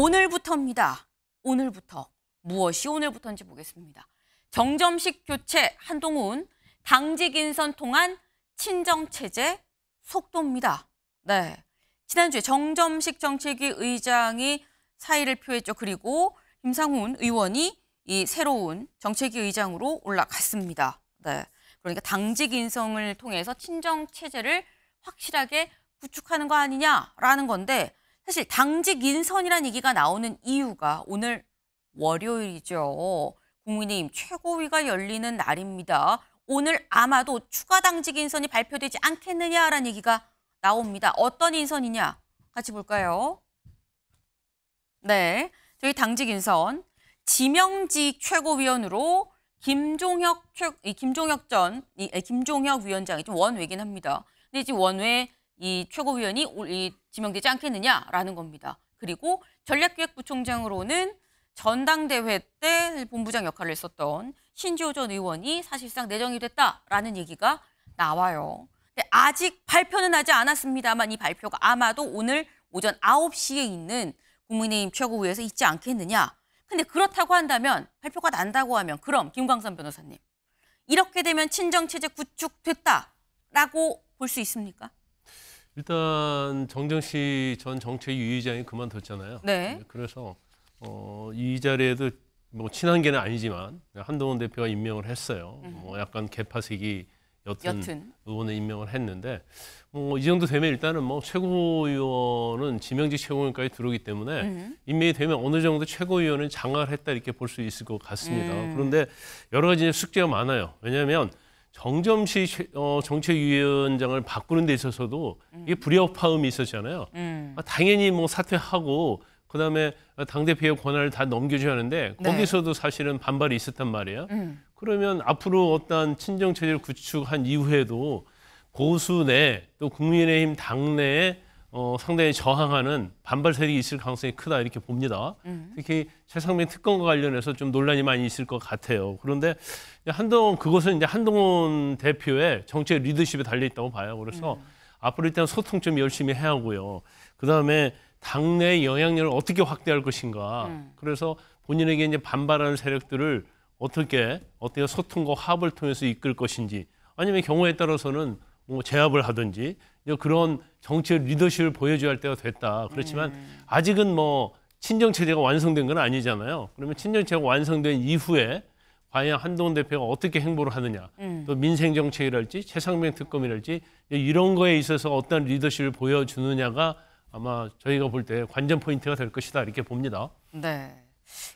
오늘부터입니다. 오늘부터. 무엇이 오늘부터인지 보겠습니다. 정점식 교체 한동훈, 당직 인선 통한 친정체제 속도입니다. 네. 지난주에 정점식 정책위 의장이 사의를 표했죠. 그리고 임상훈 의원이 이 새로운 정책위 의장으로 올라갔습니다. 네. 그러니까 당직 인성을 통해서 친정 체제를 확실하게 구축하는 거 아니냐라는 건데 사실 당직 인선이라는 얘기가 나오는 이유가 오늘 월요일이죠. 국민의힘 최고위가 열리는 날입니다. 오늘 아마도 추가 당직 인선이 발표되지 않겠느냐라는 얘기가 나옵니다. 어떤 인선이냐? 같이 볼까요? 네. 저희 당직 인선 지명직 최고위원으로 김종혁 최, 김종혁 전 김종혁 위원장이 좀 원외긴 합니다. 근데 지금 원외 이 최고위원이 이 지명되지 않겠느냐라는 겁니다. 그리고 전략기획부총장으로는 전당대회 때 본부장 역할을 했었던 신지호 전 의원이 사실상 내정이 됐다라는 얘기가 나와요. 근데 아직 발표는 하지 않았습니다만 이 발표가 아마도 오늘 오전 9시에 있는 국민의힘 최고위에서 있지 않겠느냐. 근데 그렇다고 한다면 발표가 난다고 하면 그럼 김광선 변호사님 이렇게 되면 친정체제 구축됐다라고 볼 수 있습니까? 일단 정정씨 전 정책위 의장이 그만뒀잖아요. 네. 네. 그래서 어, 이 자리에도 뭐 친한계는 아니지만 한동훈 대표가 임명을 했어요. 음. 뭐 약간 개파색이 여튼, 여튼. 의원을 임명을 했는데 뭐 이 정도 되면 일단은 뭐 최고위원은 지명직 최고위원까지 들어오기 때문에 음. 임명이 되면 어느 정도 최고위원은 장악을 했다 이렇게 볼 수 있을 것 같습니다. 음. 그런데 여러 가지 숙제가 많아요. 왜냐하면 정점시 어, 정책위원장을 바꾸는 데 있어서도 음. 이게 불협화음이 있었잖아요. 음. 아, 당연히 뭐 사퇴하고 그다음에 당 대표의 권한을 다 넘겨줘야 하는데 네. 거기서도 사실은 반발이 있었단 말이에요. 음. 그러면 앞으로 어떠한 친정 체제를 구축한 이후에도 보수 내 또 국민의힘 당내에 어, 상당히 저항하는 반발 세력이 있을 가능성이 크다 이렇게 봅니다. 음. 특히 최상민 특검과 관련해서 좀 논란이 많이 있을 것 같아요. 그런데 한동훈 그것은 이제 한동훈 대표의 정책 리더십에 달려 있다고 봐요. 그래서 음. 앞으로 일단 소통 좀 열심히 해야 하고요. 그 다음에 당내 영향력을 어떻게 확대할 것인가. 음. 그래서 본인에게 이제 반발하는 세력들을 어떻게 어떻게 소통과 화합을 통해서 이끌 것인지 아니면 경우에 따라서는 뭐 제압을 하든지 그런 정치 리더십을 보여줘야 할 때가 됐다. 그렇지만 네. 아직은 뭐 친정 체제가 완성된 건 아니잖아요. 그러면 친정 체제가 완성된 이후에 과연 한동훈 대표가 어떻게 행보를 하느냐, 음. 또 민생 정책이랄지 최상병 특검이랄지 이런 거에 있어서 어떤 리더십을 보여주느냐가 아마 저희가 볼 때 관전 포인트가 될 것이다 이렇게 봅니다. 네.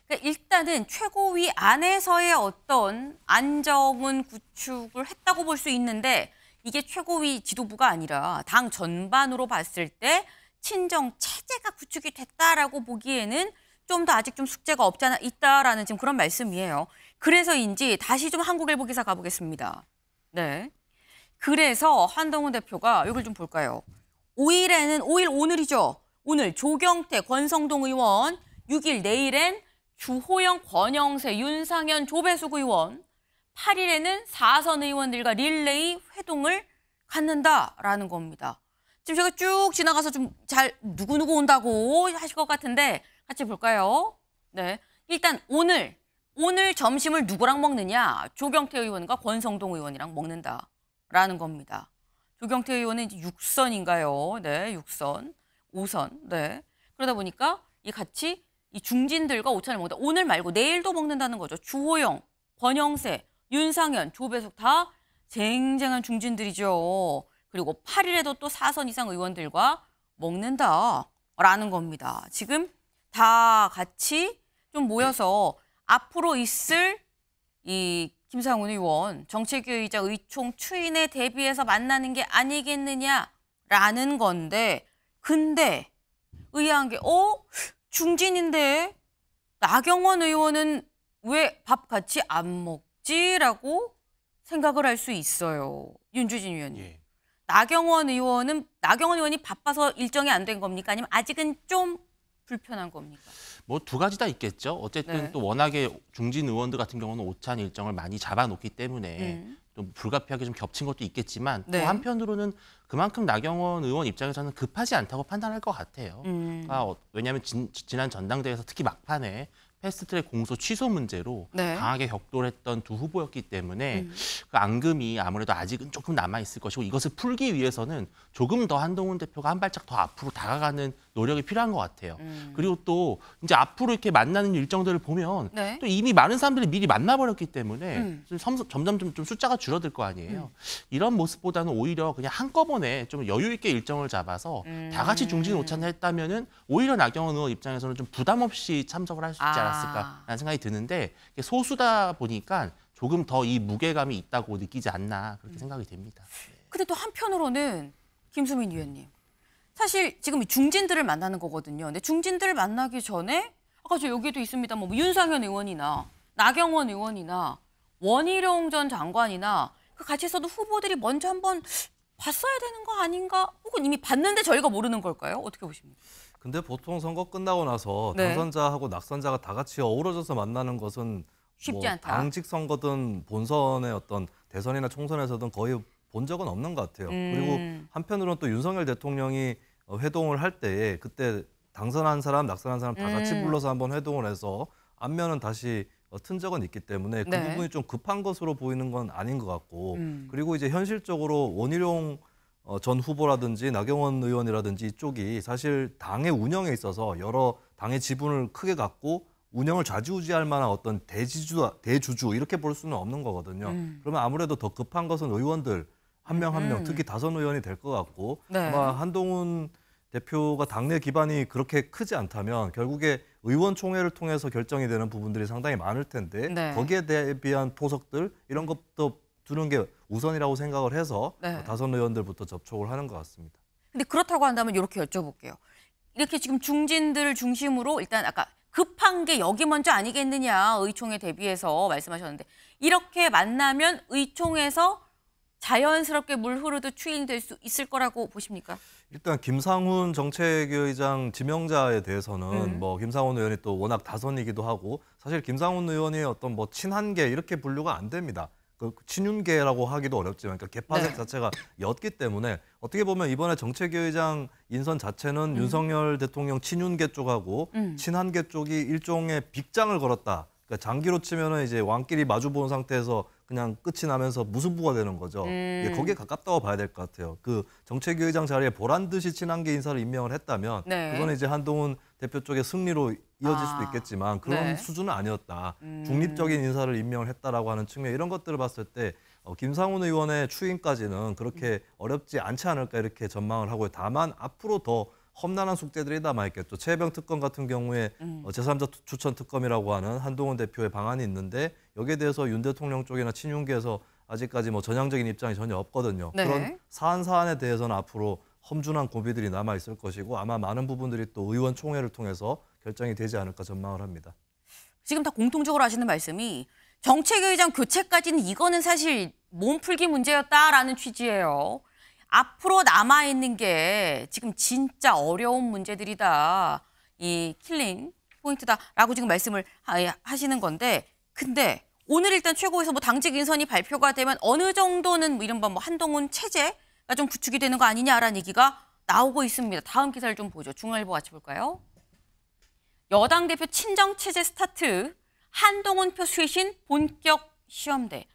그러니까 일단은 최고위 안에서의 어떤 안정은 구축을 했다고 볼 수 있는데 이게 최고위 지도부가 아니라 당 전반으로 봤을 때 친정 체제가 구축이 됐다라고 보기에는 좀 더 아직 좀 숙제가 없잖아 있다라는 지금 그런 말씀이에요. 그래서인지 다시 좀 한국일보 기사 가보겠습니다. 네. 그래서 한동훈 대표가 이걸 좀 볼까요? 5일에는 5일 오늘이죠. 오늘 조경태 권성동 의원, 6일 내일엔 주호영 권영세 윤상현 조배숙 의원, 8일에는 4선 의원들과 릴레이 회동을 갖는다라는 겁니다. 지금 제가 쭉 지나가서 좀 잘 누구누구 온다고 하실 것 같은데 같이 볼까요? 네. 일단 오늘 오늘 점심을 누구랑 먹느냐? 조경태 의원과 권성동 의원이랑 먹는다라는 겁니다. 조경태 의원은 이제 6선인가요? 네, 6선. 5선. 네. 그러다 보니까 이 같이 이 중진들과 오찬을 먹는다. 오늘 말고 내일도 먹는다는 거죠. 주호영, 권영세, 윤상현, 조배석다 쟁쟁한 중진들이죠. 그리고 8일에도 또 4선 이상 의원들과 먹는다라는 겁니다. 지금 다 같이 좀 모여서 앞으로 있을 이 김상훈 의원 정책위의자 의총 추인에 대비해서 만나는 게 아니겠느냐라는 건데 근데 의아한 게 어? 중진인데 나경원 의원은 왜 밥 같이 안 먹고 없지라고 생각을 할 수 있어요. 윤주진 의원님. 예. 나경원 의원은 나경원 의원이 바빠서 일정이 안 된 겁니까? 아니면 아직은 좀 불편한 겁니까? 뭐 두 가지 다 있겠죠. 어쨌든 네. 또 워낙에 중진 의원들 같은 경우는 오찬 일정을 많이 잡아놓기 때문에 음. 좀 불가피하게 좀 겹친 것도 있겠지만 네. 또 한편으로는 그만큼 나경원 의원 입장에서는 급하지 않다고 판단할 것 같아요. 음. 그 왜냐하면 진, 지난 전당대회에서 특히 막판에 패스트트랙 공소 취소 문제로 네. 강하게 격돌했던 두 후보였기 때문에 음. 그 앙금이 아무래도 아직은 조금 남아 있을 것이고 이것을 풀기 위해서는 조금 더 한동훈 대표가 한 발짝 더 앞으로 다가가는 노력이 필요한 것 같아요. 음. 그리고 또 이제 앞으로 이렇게 만나는 일정들을 보면 네. 또 이미 많은 사람들이 미리 만나버렸기 때문에 음. 점점, 점점 좀, 숫자가 줄어들 거 아니에요. 음. 이런 모습보다는 오히려 그냥 한꺼번에 좀 여유 있게 일정을 잡아서 다 같이 음. 중진 오찬을 했다면은 오히려 나경원 의원 입장에서는 좀 부담 없이 참석을 할 수 있지 않았을까. 아. 않았을까라는 생각이 드는데 소수다 보니까 조금 더 이 무게감이 있다고 느끼지 않나 그렇게 생각이 됩니다. 근데 또 한편으로는 김수민 위원님 사실 지금 중진들을 만나는 거거든요. 근데 중진들을 만나기 전에 아까 저 여기도 있습니다. 뭐, 뭐 윤상현 의원이나 나경원 의원이나 원희룡 전 장관이나 그 같이 있어도 후보들이 먼저 한번 봤어야 되는 거 아닌가? 혹은 이미 봤는데 저희가 모르는 걸까요? 어떻게 보십니까? 근데 보통 선거 끝나고 나서 네. 당선자하고 낙선자가 다 같이 어우러져서 만나는 것은 뭐 쉽지 뭐 않다. 당직 선거든 본선의 어떤 대선이나 총선에서든 거의 본 적은 없는 것 같아요. 음. 그리고 한편으로는 또 윤석열 대통령이 어, 회동을 할 때에 그때 당선한 사람, 낙선한 사람 다 같이 음. 불러서 한번 회동을 해서 안면은 다시 어, 튼 적은 있기 때문에 그 네. 부분이 좀 급한 것으로 보이는 건 아닌 것 같고 음. 그리고 이제 현실적으로 원희룡 어, 전 후보라든지 나경원 의원이라든지 쪽이 사실 당의 운영에 있어서 여러 당의 지분을 크게 갖고 운영을 좌지우지할 만한 어떤 대지주 대주주 이렇게 볼 수는 없는 거거든요. 음. 그러면 아무래도 더 급한 것은 의원들 한 명 한명 한 음. 특히 다선 의원이 될 것 같고 네. 아마 한동훈 대표가 당내 기반이 그렇게 크지 않다면 결국에 의원총회를 통해서 결정이 되는 부분들이 상당히 많을 텐데 네. 거기에 대비한 포석들 이런 것도 두는 게 우선이라고 생각을 해서 네. 뭐 다선 의원들부터 접촉을 하는 것 같습니다. 근데 그렇다고 한다면 이렇게 여쭤볼게요. 이렇게 지금 중진들 중심으로 일단 아까 급한 게 여기 먼저 아니겠느냐 의총에 대비해서 말씀하셨는데 이렇게 만나면 의총에서 자연스럽게 물 흐르듯 추인될 수 있을 거라고 보십니까? 일단 김상훈 정책위의장 지명자에 대해서는 음. 뭐 김상훈 의원이 또 워낙 다선이기도 하고 사실 김상훈 의원이 어떤 뭐 친한계 이렇게 분류가 안 됩니다. 그 친윤계라고 하기도 어렵지만 그러니까 개파색 네. 자체가 였기 때문에 어떻게 보면 이번에 정책위의장 인선 자체는 음. 윤석열 대통령 친윤계 쪽하고 음. 친한계 쪽이 일종의 빅장을 걸었다. 그러니까 장기로 치면은 이제 왕끼리 마주 본 상태에서 그냥 끝이 나면서 무승부가 되는 거죠. 음. 예, 거기에 가깝다고 봐야 될 것 같아요. 그 정책위의장 자리에 보란 듯이 친한계 인사를 임명을 했다면 네. 그는 이제 한동훈 대표 쪽의 승리로 이어질 수도 아. 있겠지만 그런 네. 수준은 아니었다. 음. 중립적인 인사를 임명을 했다라고 하는 측면 이런 것들을 봤을 때 어, 김상훈 의원의 추임까지는 그렇게 음. 어렵지 않지 않을까 이렇게 전망을 하고요. 다만 앞으로 더 험난한 숙제들이 남아있겠죠. 최병 특검 같은 경우에 음. 어, 제3자 추천 특검이라고 하는 한동훈 대표의 방안이 있는데 여기에 대해서 윤 대통령 쪽이나 친윤계에서 아직까지 뭐 전향적인 입장이 전혀 없거든요. 네. 그런 사안 사안에 대해서는 앞으로 험준한 고비들이 남아 있을 것이고 아마 많은 부분들이 또 의원총회를 통해서 결정이 되지 않을까 전망을 합니다. 지금 다 공통적으로 하시는 말씀이 정책의장 교체까지는 이거는 사실 몸풀기 문제였다라는 취지예요. 앞으로 남아있는 게 지금 진짜 어려운 문제들이다. 이 킬링 포인트다라고 지금 말씀을 예, 하시는 건데 근데 오늘 일단 최고에서 뭐 당직 인선이 발표가 되면 어느 정도는 뭐 이른바 뭐 한동훈 체제가 좀 구축이 되는 거 아니냐라는 얘기가 나오고 있습니다. 다음 기사를 좀 보죠. 중앙일보 같이 볼까요? 여당 대표 친정 체제 스타트 한동훈 표 쇄신 본격 시험대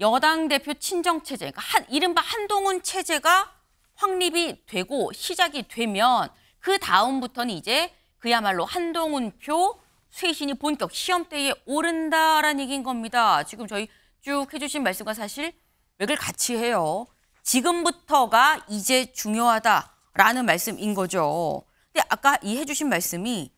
여당 대표 친정 체제, 그러니까 한, 이른바 한동훈 체제가 확립이 되고 시작이 되면 그 다음부터는 이제 그야말로 한동훈 표 쇄신이 본격 시험대에 오른다라는 얘기인 겁니다. 지금 저희 쭉 해주신 말씀과 사실 맥을 같이 해요. 지금부터가 이제 중요하다라는 말씀인 거죠. 근데 아까 이 해주신 말씀이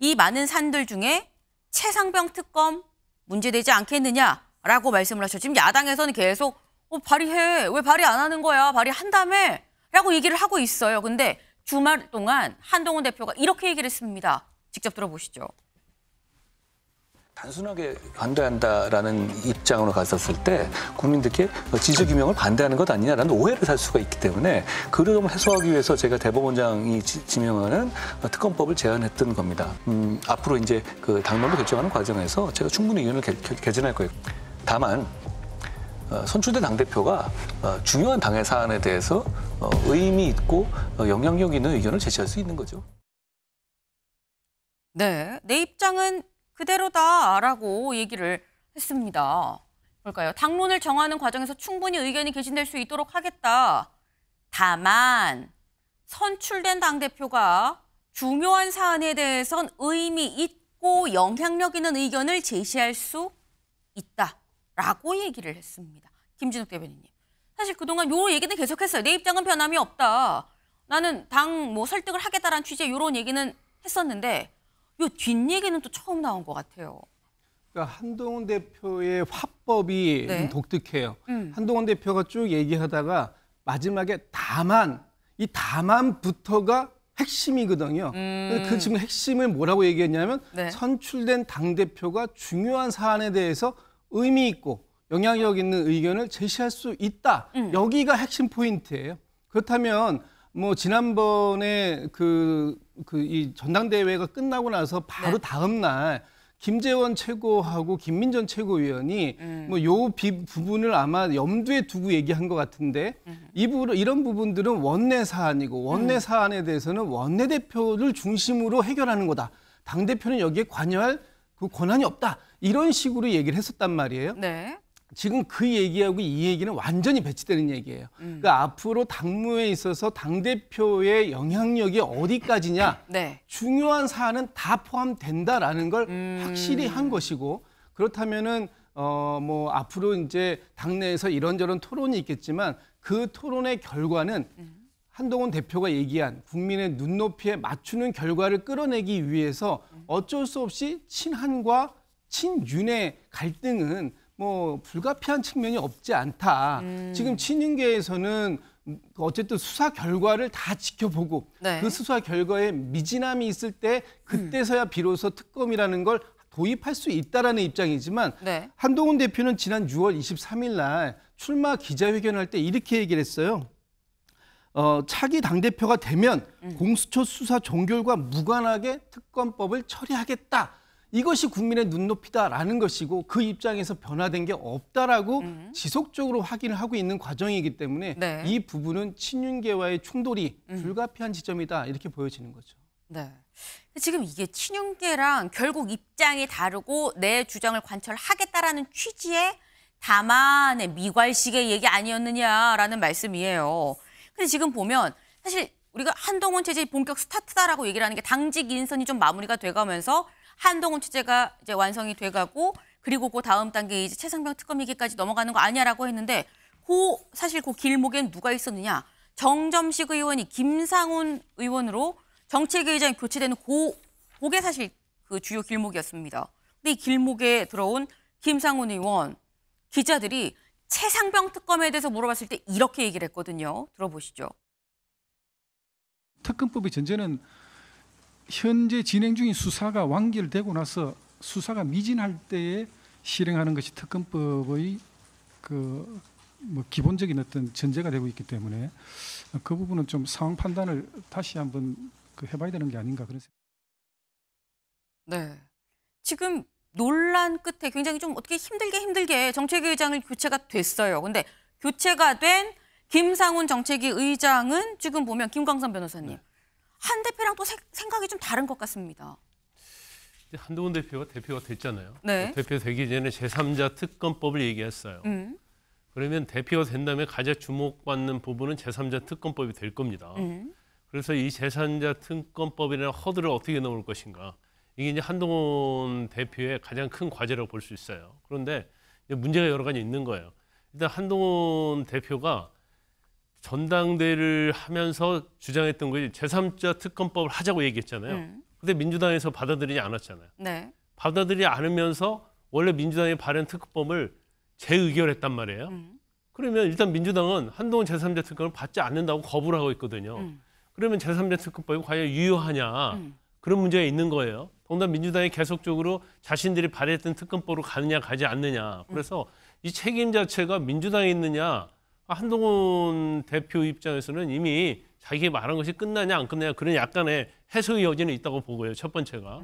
이 많은 산들 중에 최상병 특검 문제되지 않겠느냐 라고 말씀을 하셨죠. 지금 야당에서는 계속 어, 발의해. 왜 발의 안 하는 거야? 발의한다음에 라고 얘기를 하고 있어요. 근데 주말 동안 한동훈 대표가 이렇게 얘기를 했습니다. 직접 들어보시죠. 단순하게 반대한다라는 입장으로 갔었을 때 국민들께 지적 규명을 반대하는 것 아니냐라는 오해를 살 수가 있기 때문에 그걸을 해소하기 위해서 제가 대법원장이 지명하는 특검법을 제안했던 겁니다. 음, 앞으로 이제 그 당론을 결정하는 과정에서 제가 충분히 의견을 개, 개진할 거예요. 다만 손출대 어, 당대표가 어, 중요한 당의 사안에 대해서 어, 의미 있고 영향력 있는 의견을 제시할 수 있는 거죠. 네, 내 입장은 그대로다라고 얘기를 했습니다. 뭘까요? 당론을 정하는 과정에서 충분히 의견이 개진될 수 있도록 하겠다. 다만 선출된 당대표가 중요한 사안에 대해선 의미 있고 영향력 있는 의견을 제시할 수 있다. 라고 얘기를 했습니다. 김진욱 대변인님. 사실 그동안 요 얘기는 계속했어요. 내 입장은 변함이 없다. 나는 당 뭐 설득을 하겠다라는 취지의 요런 얘기는 했었는데 요 뒷얘기는 또 처음 나온 것 같아요. 그러니까 한동훈 대표의 화법이 네. 독특해요. 음. 한동훈 대표가 쭉 얘기하다가 마지막에 다만 이 다만부터가 핵심이거든요. 음. 그 지금 핵심을 뭐라고 얘기했냐면 네. 선출된 당 대표가 중요한 사안에 대해서 의미 있고 영향력 있는 의견을 제시할 수 있다. 음. 여기가 핵심 포인트예요. 그렇다면 뭐 지난번에 그 그 이 전당대회가 끝나고 나서 바로 네. 다음 날 김재원 최고하고 김민전 최고위원이 음. 뭐요 부분을 아마 염두에 두고 얘기한 것 같은데 음. 이부 이런 부분들은 원내 사안이고 원내 음. 사안에 대해서는 원내 대표를 중심으로 해결하는 거다. 당 대표는 여기에 관여할 그 권한이 없다. 이런 식으로 얘기를 했었단 말이에요. 네. 지금 그 얘기하고 이 얘기는 완전히 배치되는 얘기예요. 음. 그러니까 앞으로 당무에 있어서 당 대표의 영향력이 어디까지냐 네. 중요한 사안은 다 포함된다라는 걸 음. 확실히 한 것이고 그렇다면은 어뭐 앞으로 이제 당내에서 이런저런 토론이 있겠지만 그 토론의 결과는 음. 한동훈 대표가 얘기한 국민의 눈높이에 맞추는 결과를 끌어내기 위해서 음. 어쩔 수 없이 친한과 친윤의 갈등은 뭐 불가피한 측면이 없지 않다. 음. 지금 친윤계에서는 어쨌든 수사 결과를 다 지켜보고 네. 그 수사 결과에 미진함이 있을 때 그때서야 음. 비로소 특검이라는 걸 도입할 수 있다라는 입장이지만 네. 한동훈 대표는 지난 6월 23일 날 출마 기자회견할 때 이렇게 얘기를 했어요. 어, 차기 당대표가 되면 음. 공수처 수사 종결과 무관하게 특검법을 처리하겠다. 이것이 국민의 눈높이다라는 것이고 그 입장에서 변화된 게 없다라고 음. 지속적으로 확인을 하고 있는 과정이기 때문에 네. 이 부분은 친윤계와의 충돌이 음. 불가피한 지점이다 이렇게 보여지는 거죠. 네. 지금 이게 친윤계랑 결국 입장이 다르고 내 주장을 관철하겠다라는 취지의 다만의 미괄식의 얘기 아니었느냐라는 말씀이에요. 근데 지금 보면 사실 우리가 한동훈 체제의 본격 스타트다라고 얘기를 하는 게 당직 인선이 좀 마무리가 돼가면서 한동훈 취재가 이제 완성이 돼가고 그리고 그 다음 단계 이제 최상병 특검 위기까지 넘어가는 거 아니야라고 했는데 그 사실 그 길목엔 누가 있었느냐 정점식 의원이 김상훈 의원으로 정책위의장 이 교체되는 고 그게 사실 그 주요 길목이었습니다. 근데 이 길목에 들어온 김상훈 의원 기자들이 최상병 특검에 대해서 물어봤을 때 이렇게 얘기를 했거든요. 들어보시죠. 특검법의 전제는 현재 진행 중인 수사가 완결되고 나서 수사가 미진할 때에 실행하는 것이 특검법의 그 뭐 기본적인 어떤 전제가 되고 있기 때문에 그 부분은 좀 상황 판단을 다시 한번 그 해봐야 되는 게 아닌가 그런 생각. 네. 지금 논란 끝에 굉장히 좀 어떻게 힘들게 힘들게 정책위 의장을 교체가 됐어요. 근데 교체가 된 김상훈 정책위 의장은 지금 보면 김광선 변호사님 네. 한 대표랑 또 세, 생각이 좀 다른 것 같습니다. 한동훈 대표가 대표가 됐잖아요. 네. 그 대표 되기 전에 제3자 특검법을 얘기했어요. 음. 그러면 대표가 된 다음에 가장 주목받는 부분은 제3자 특검법이 될 겁니다. 음. 그래서 이 제3자 특검법이라는 허들을 어떻게 넘을 것인가. 이게 이제 한동훈 대표의 가장 큰 과제라고 볼 수 있어요. 그런데 문제가 여러 가지 있는 거예요. 일단 한동훈 대표가 전당대를 하면서 주장했던 것이 제3자 특검법을 하자고 얘기했잖아요. 음. 근데 민주당에서 받아들이지 않았잖아요. 네. 받아들이지 않으면서 원래 민주당이 발언 특검법을 재의결했단 말이에요. 음. 그러면 일단 민주당은 한동훈 제3자 특검을 받지 않는다고 거부를 하고 있거든요. 음. 그러면 제3자 특검법이 과연 유효하냐 음. 그런 문제가 있는 거예요. 동단 민주당이 계속적으로 자신들이 발의했던 특검법으로 가느냐 가지 않느냐. 음. 그래서 이 책임 자체가 민주당에 있느냐 아, 한동훈 대표 입장에서는 이미 자기 말한 것이 끝나냐 안 끝나냐 그런 약간의 해석의 여지는 있다고 보고요. 첫 번째가.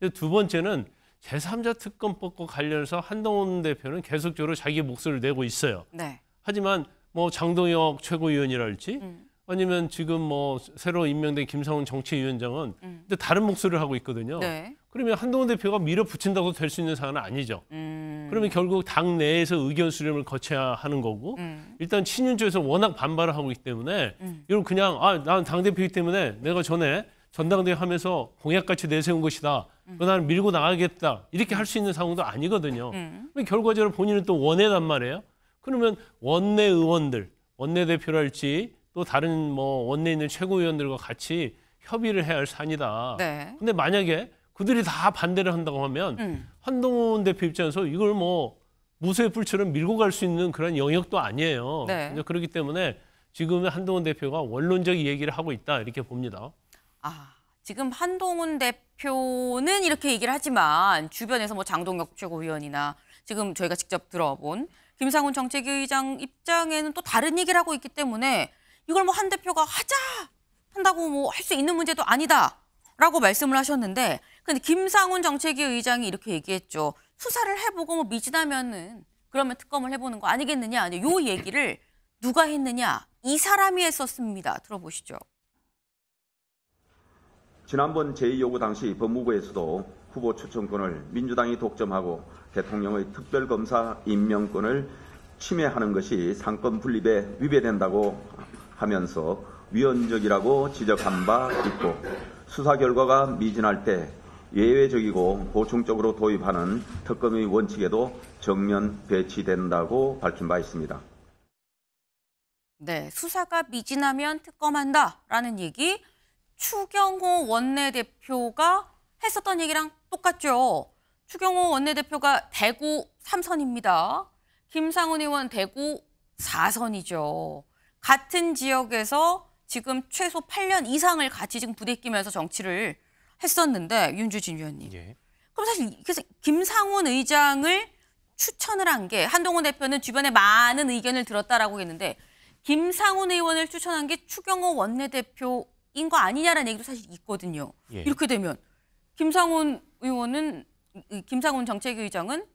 네. 두 번째는 제3자 특검법과 관련해서 한동훈 대표는 계속적으로 자기 목소리를 내고 있어요. 네. 하지만 뭐 장동혁 최고위원이랄지 음. 아니면 지금 뭐 새로 임명된 김성훈 정치위원장은 음. 근데 다른 목소리를 하고 있거든요. 네. 그러면 한동훈 대표가 밀어붙인다고 될 수 있는 사안은 아니죠. 음. 음. 그러면 결국 당 내에서 의견 수렴을 거쳐야 하는 거고 음. 일단 친윤쪽에서 워낙 반발을 하고 있기 때문에 음. 이걸 그냥 아 나는 당 대표이기 때문에 내가 전에 전당대회 하면서 공약같이 내세운 것이다. 음. 나는 밀고 나가겠다. 이렇게 할 수 있는 상황도 아니거든요. 음. 결과적으로 본인은 또원외란 말이에요. 그러면 원내 의원들, 원내 대표랄지 또 다른 뭐 원내 있는 최고위원들과 같이 협의를 해야 할 사안이다. 네. 근데 만약에 그들이 다 반대를 한다고 하면 음. 한동훈 대표 입장에서 이걸 뭐 무쇠 불처럼 밀고 갈 수 있는 그런 영역도 아니에요. 네. 그렇기 때문에 지금 한동훈 대표가 원론적 얘기를 하고 있다 이렇게 봅니다. 아 지금 한동훈 대표는 이렇게 얘기를 하지만 주변에서 뭐 장동혁 최고위원이나 지금 저희가 직접 들어본 김상훈 정책위의장 입장에는 또 다른 얘기를 하고 있기 때문에 이걸 뭐 한 대표가 하자 한다고 뭐 할 수 있는 문제도 아니다라고 말씀을 하셨는데 근데 김상훈 정책위 의장이 이렇게 얘기했죠. 수사를 해보고 뭐 미진하면은 그러면 특검을 해보는 거 아니겠느냐. 이 얘기를 누가 했느냐. 이 사람이 했었습니다. 들어보시죠. 지난번 제2요구 당시 법무부에서도 후보 추천권을 민주당이 독점하고 대통령의 특별검사 임명권을 침해하는 것이 상권 분립에 위배된다고 하면서 위헌적이라고 지적한 바 있고 수사 결과가 미진할 때 예외적이고 보충적으로 도입하는 특검의 원칙에도 정면 배치된다고 밝힌 바 있습니다. 네, 수사가 미진하면 특검한다라는 얘기 추경호 원내대표가 했었던 얘기랑 똑같죠. 추경호 원내대표가 대구 3선입니다. 김상훈 의원 대구 4선이죠. 같은 지역에서 지금 최소 8년 이상을 같이 지금 부대끼면서 정치를 했었는데 윤주진 위원님. 예. 그럼 사실 그래서 김상훈 의장을 추천을 한 게 한동훈 대표는 주변에 많은 의견을 들었다라고 했는데 김상훈 의원을 추천한 게 추경호 원내대표인 거 아니냐라는 얘기도 사실 있거든요. 예. 이렇게 되면 김상훈 의원은 김상훈 정책위의장은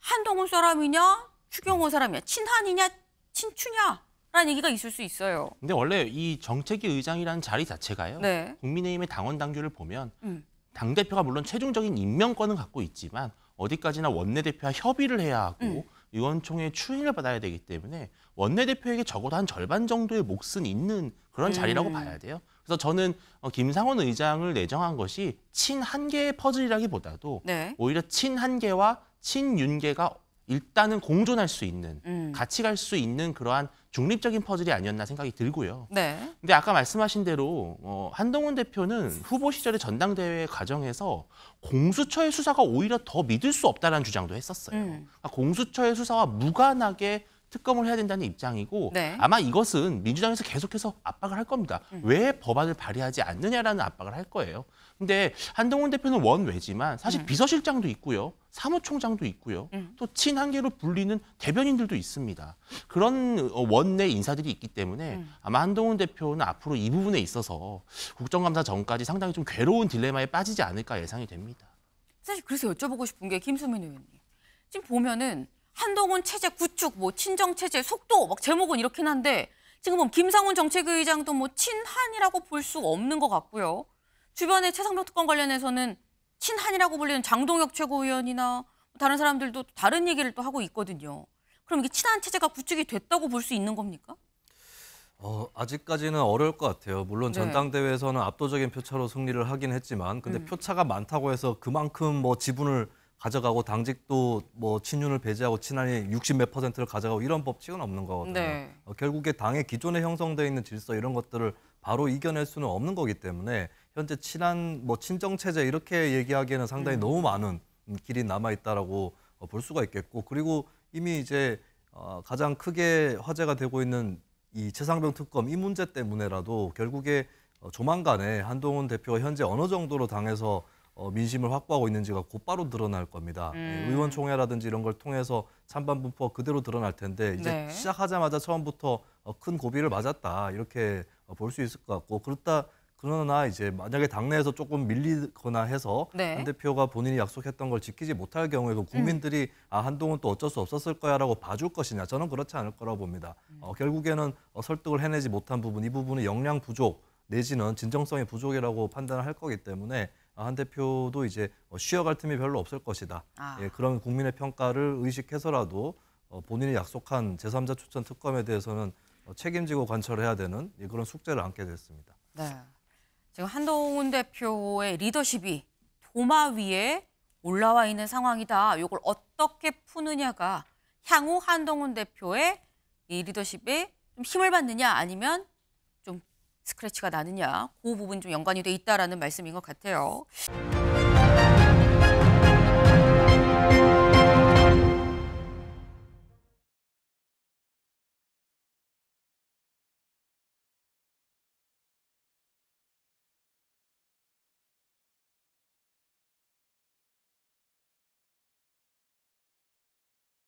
한동훈 사람이냐 추경호 사람이냐 친한이냐 친추냐 라는 얘기가 있을 수 있어요. 근데 원래 이 정책위 의장이라는 자리 자체가요. 네. 국민의힘의 당원 당규를 보면 음. 당 대표가 물론 최종적인 임명권은 갖고 있지만 어디까지나 원내대표와 협의를 해야 하고 음. 의원총회 추인을 받아야 되기 때문에 원내대표에게 적어도 한 절반 정도의 몫은 있는 그런 자리라고 음. 봐야 돼요. 그래서 저는 어, 김상원 의장을 내정한 것이 친한계의 퍼즐이라기보다도 네. 오히려 친한계와 친윤계가 일단은 공존할 수 있는 음. 같이 갈 수 있는 그러한 중립적인 퍼즐이 아니었나 생각이 들고요. 네. 근데 아까 말씀하신 대로 어, 한동훈 대표는 후보 시절의 전당대회 과정에서 공수처의 수사가 오히려 더 믿을 수 없다라는 주장도 했었어요. 음. 그러니까 공수처의 수사와 무관하게 특검을 해야 된다는 입장이고 네. 아마 이것은 민주당에서 계속해서 압박을 할 겁니다. 음. 왜 법안을 발의하지 않느냐라는 압박을 할 거예요. 근데 한동훈 대표는 원외지만 사실 음. 비서실장도 있고요. 사무총장도 있고요. 음. 또 친한계로 불리는 대변인들도 있습니다. 그런 어, 원내 인사들이 있기 때문에 음. 아마 한동훈 대표는 앞으로 이 부분에 있어서 국정감사 전까지 상당히 좀 괴로운 딜레마에 빠지지 않을까 예상이 됩니다. 사실 그래서 여쭤보고 싶은 게 김수민 의원님. 지금 보면은 한동훈 체제 구축, 뭐 친정 체제 속도 막 제목은 이렇긴 한데 지금 보면 김상훈 정책의장도 뭐 친한이라고 볼 수 없는 것 같고요. 주변에 최상병 특검 관련해서는 친한이라고 불리는 장동혁 최고위원이나 다른 사람들도 다른 얘기를 또 하고 있거든요. 그럼 이게 친한 체제가 구축이 됐다고 볼 수 있는 겁니까? 어, 아직까지는 어려울 것 같아요. 물론 네. 전당대회에서는 압도적인 표차로 승리를 하긴 했지만 근데 음. 표차가 많다고 해서 그만큼 뭐 지분을 가져가고 당직도 뭐 친윤을 배제하고 친한이 60몇 퍼센트를 가져가고 이런 법칙은 없는 거거든요. 네. 어, 결국에 당의 기존에 형성되어 있는 질서 이런 것들을 바로 이겨낼 수는 없는 거기 때문에 현재 친한 뭐 친정 체제 이렇게 얘기하기에는 상당히 음. 너무 많은 길이 남아 있다라고 어, 볼 수가 있겠고 그리고 이미 이제 어, 가장 크게 화제가 되고 있는 이 최상병 특검 이 문제 때문에라도 결국에 어, 조만간에 한동훈 대표가 현재 어느 정도로 당에서 어, 민심을 확보하고 있는지가 곧바로 드러날 겁니다. 음. 예, 의원총회라든지 이런 걸 통해서 찬반 분포가 그대로 드러날 텐데 이제 네. 시작하자마자 처음부터 어, 큰 고비를 맞았다 이렇게 어, 볼수 있을 것 같고 그렇다 그러나 이제 만약에 당내에서 조금 밀리거나 해서 네. 한 대표가 본인이 약속했던 걸 지키지 못할 경우에 도 그 국민들이 음. 아 한동훈 또 어쩔 수 없었을 거야라고 봐줄 것이냐 저는 그렇지 않을 거라고 봅니다. 음. 어, 결국에는 어, 설득을 해내지 못한 부분 이 부분은 역량 부족 내지는 진정성의 부족이라고 판단을 할 거기 때문에 아, 한 대표도 이제 어, 쉬어갈 틈이 별로 없을 것이다. 아. 예, 그런 국민의 평가를 의식해서라도 어, 본인이 약속한 제3자 추천 특검에 대해서는 어, 책임지고 관철해야 되는 예, 그런 숙제를 안게 됐습니다. 네. 지금 한동훈 대표의 리더십이 도마 위에 올라와 있는 상황이다. 이걸 어떻게 푸느냐가 향후 한동훈 대표의 이 리더십에 좀 힘을 받느냐 아니면 스크래치가 나느냐 그 부분 좀 연관이 돼 있다라는 말씀인 것 같아요.